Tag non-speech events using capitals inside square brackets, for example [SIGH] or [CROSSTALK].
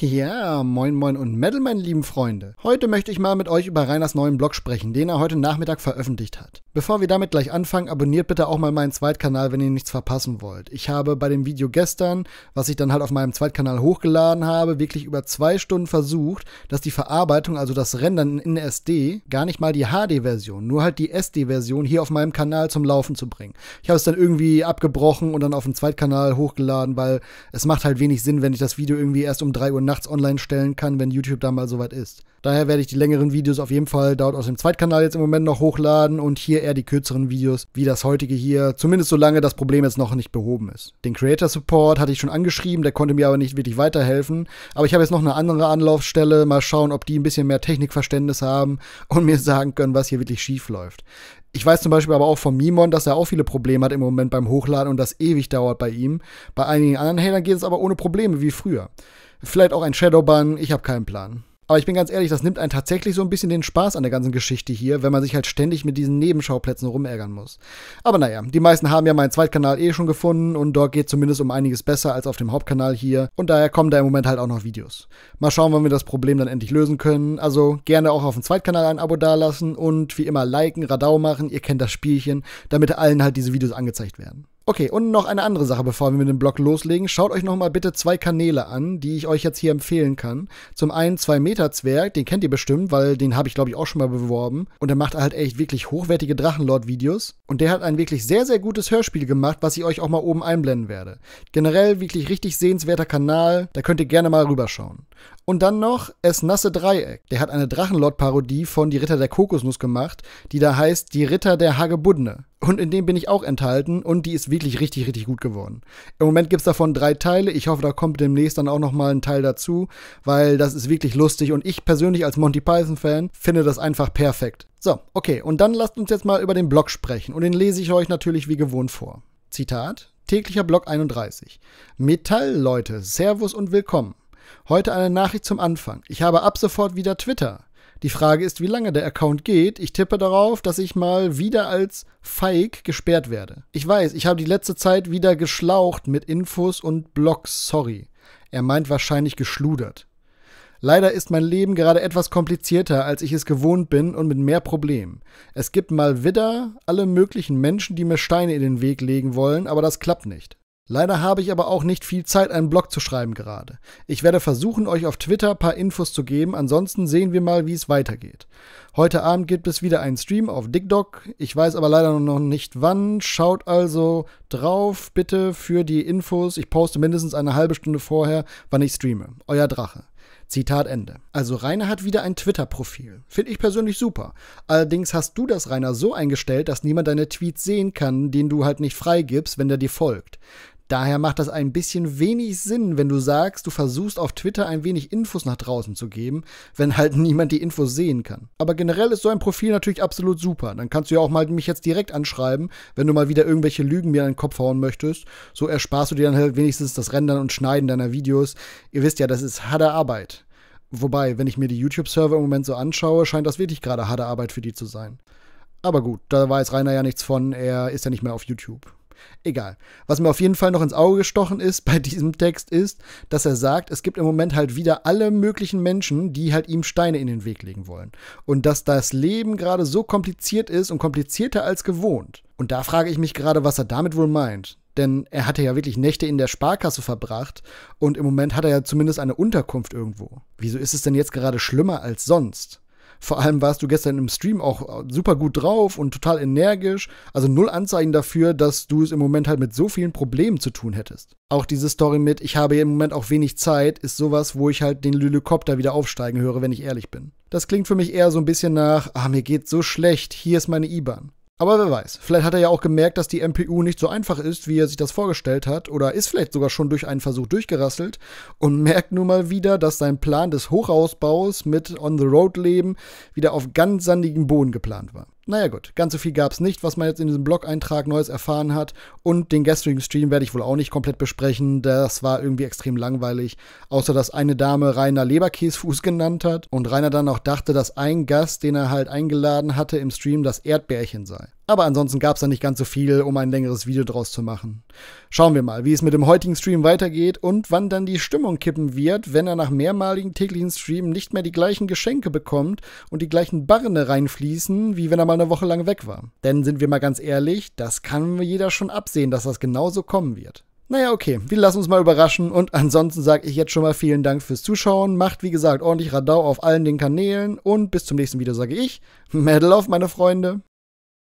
Ja, moin moin und Metal, meine lieben Freunde. Heute möchte ich mal mit euch über Rainers neuen Blog sprechen, den er heute Nachmittag veröffentlicht hat. Bevor wir damit gleich anfangen, abonniert bitte auch mal meinen Zweitkanal, wenn ihr nichts verpassen wollt. Ich habe bei dem Video gestern, was ich dann halt auf meinem Zweitkanal hochgeladen habe, wirklich über zwei Stunden versucht, dass die Verarbeitung, also das Rendern in SD, gar nicht mal die HD-Version, nur halt die SD-Version hier auf meinem Kanal zum Laufen zu bringen. Ich habe es dann irgendwie abgebrochen und dann auf dem Zweitkanal hochgeladen, weil es macht halt wenig Sinn, wenn ich das Video irgendwie erst um 3 Uhr nachts online stellen kann, wenn YouTube da mal soweit ist. Daher werde ich die längeren Videos auf jeden Fall dort aus dem Zweitkanal jetzt im Moment noch hochladen und hier eher die kürzeren Videos, wie das heutige hier, zumindest solange das Problem jetzt noch nicht behoben ist. Den Creator Support hatte ich schon angeschrieben, der konnte mir aber nicht wirklich weiterhelfen. Aber ich habe jetzt noch eine andere Anlaufstelle, mal schauen, ob die ein bisschen mehr Technikverständnis haben und mir sagen können, was hier wirklich schief läuft. Ich weiß zum Beispiel aber auch von Mimon, dass er auch viele Probleme hat im Moment beim Hochladen und das ewig dauert bei ihm. Bei einigen anderen Hatern geht es aber ohne Probleme wie früher. Vielleicht auch ein Shadowban, ich habe keinen Plan. Aber ich bin ganz ehrlich, das nimmt einen tatsächlich so ein bisschen den Spaß an der ganzen Geschichte hier, wenn man sich halt ständig mit diesen Nebenschauplätzen rumärgern muss. Aber naja, die meisten haben ja meinen Zweitkanal eh schon gefunden und dort geht zumindest um einiges besser als auf dem Hauptkanal hier und daher kommen da im Moment halt auch noch Videos. Mal schauen, wann wir das Problem dann endlich lösen können. Also gerne auch auf dem Zweitkanal ein Abo dalassen und wie immer liken, Radau machen, ihr kennt das Spielchen, damit allen halt diese Videos angezeigt werden. Okay, und noch eine andere Sache, bevor wir mit dem Blog loslegen. Schaut euch nochmal bitte zwei Kanäle an, die ich euch jetzt hier empfehlen kann. Zum einen zwei meter zwerg den kennt ihr bestimmt, weil den habe ich, glaube ich, auch schon mal beworben. Und der macht halt echt wirklich hochwertige Drachenlord-Videos. Und der hat ein wirklich sehr, sehr gutes Hörspiel gemacht, was ich euch auch mal oben einblenden werde. Generell wirklich richtig sehenswerter Kanal, da könnt ihr gerne mal rüberschauen. Und dann noch Es Nasse Dreieck. Der hat eine Drachenlord-Parodie von Die Ritter der Kokosnuss gemacht, die da heißt Die Ritter der Hagebudne. Und in dem bin ich auch enthalten und die ist wirklich richtig, richtig gut geworden. Im Moment gibt es davon drei Teile. Ich hoffe, da kommt demnächst dann auch nochmal ein Teil dazu, weil das ist wirklich lustig und ich persönlich als Monty Python-Fan finde das einfach perfekt. So, okay, und dann lasst uns jetzt mal über den Blog sprechen und den lese ich euch natürlich wie gewohnt vor. Zitat, täglicher Blog 31. Metallleute, Servus und willkommen. Heute eine Nachricht zum Anfang. Ich habe ab sofort wieder Twitter. Die Frage ist, wie lange der Account geht. Ich tippe darauf, dass ich mal wieder als feig gesperrt werde. Ich weiß, ich habe die letzte Zeit wieder geschlaucht mit Infos und Blogs, sorry. Er meint wahrscheinlich geschludert. Leider ist mein Leben gerade etwas komplizierter, als ich es gewohnt bin und mit mehr Problemen. Es gibt mal wieder alle möglichen Menschen, die mir Steine in den Weg legen wollen, aber das klappt nicht. Leider habe ich aber auch nicht viel Zeit, einen Blog zu schreiben gerade. Ich werde versuchen, euch auf Twitter ein paar Infos zu geben, ansonsten sehen wir mal, wie es weitergeht. Heute Abend gibt es wieder einen Stream auf DickDoc, ich weiß aber leider noch nicht wann. Schaut also drauf, bitte, für die Infos. Ich poste mindestens eine halbe Stunde vorher, wann ich streame. Euer Drache. Zitat Ende. Also Rainer hat wieder ein Twitter-Profil. Finde ich persönlich super. Allerdings hast du das Rainer so eingestellt, dass niemand deine Tweets sehen kann, den du halt nicht freigibst, wenn der dir folgt. Daher macht das ein bisschen wenig Sinn, wenn du sagst, du versuchst auf Twitter ein wenig Infos nach draußen zu geben, wenn halt [LAUGHS] niemand die Infos sehen kann. Aber generell ist so ein Profil natürlich absolut super. Dann kannst du ja auch mal mich jetzt direkt anschreiben, wenn du mal wieder irgendwelche Lügen mir an den Kopf hauen möchtest. So ersparst du dir dann halt wenigstens das Rendern und Schneiden deiner Videos. Ihr wisst ja, das ist harte Arbeit. Wobei, wenn ich mir die YouTube-Server im Moment so anschaue, scheint das wirklich gerade harte Arbeit für die zu sein. Aber gut, da weiß Rainer ja nichts von, er ist ja nicht mehr auf YouTube. Egal. Was mir auf jeden Fall noch ins Auge gestochen ist bei diesem Text ist, dass er sagt, es gibt im Moment halt wieder alle möglichen Menschen, die halt ihm Steine in den Weg legen wollen. Und dass das Leben gerade so kompliziert ist und komplizierter als gewohnt. Und da frage ich mich gerade, was er damit wohl meint denn er hatte ja wirklich Nächte in der Sparkasse verbracht und im Moment hat er ja zumindest eine Unterkunft irgendwo. Wieso ist es denn jetzt gerade schlimmer als sonst? Vor allem warst du gestern im Stream auch äh, super gut drauf und total energisch. Also null Anzeichen dafür, dass du es im Moment halt mit so vielen Problemen zu tun hättest. Auch diese Story mit, ich habe im Moment auch wenig Zeit, ist sowas, wo ich halt den Lylykopter wieder aufsteigen höre, wenn ich ehrlich bin. Das klingt für mich eher so ein bisschen nach, ah, mir geht's so schlecht, hier ist meine IBAN. Aber wer weiß, vielleicht hat er ja auch gemerkt, dass die MPU nicht so einfach ist, wie er sich das vorgestellt hat, oder ist vielleicht sogar schon durch einen Versuch durchgerasselt und [LAUGHS] merkt nun mal wieder, dass sein Plan des Hochausbaus mit On-the-Road-Leben wieder auf ganz sandigen Boden geplant war. Naja gut, ganz so viel gab es nicht, was man jetzt in diesem Blog-Eintrag Neues erfahren hat. Und den gestrigen Stream werde ich wohl auch nicht komplett besprechen. Das war irgendwie extrem langweilig. Außer, dass eine Dame Rainer Leberkäsfuß [LAUGHS] genannt hat. Und Rainer dann auch dachte, dass ein Gast, den er halt eingeladen hatte im Stream, das Erdbärchen sei. Aber ansonsten gab es da nicht ganz so viel, um ein längeres Video draus zu machen. Schauen wir mal, wie es mit dem heutigen Stream weitergeht und wann dann die Stimmung kippen wird, wenn er nach mehrmaligen täglichen Streamen nicht mehr die gleichen Geschenke bekommt und die gleichen Barne reinfließen, wie wenn er mal eine Woche lang weg war. Denn sind wir mal ganz ehrlich, das kann jeder schon absehen, dass das genauso kommen wird. Naja, okay, wir lassen uns mal überraschen und ansonsten sage ich jetzt schon mal vielen Dank fürs Zuschauen. Macht wie gesagt ordentlich Radau auf allen den Kanälen und bis zum nächsten Video sage ich, Medal auf meine Freunde.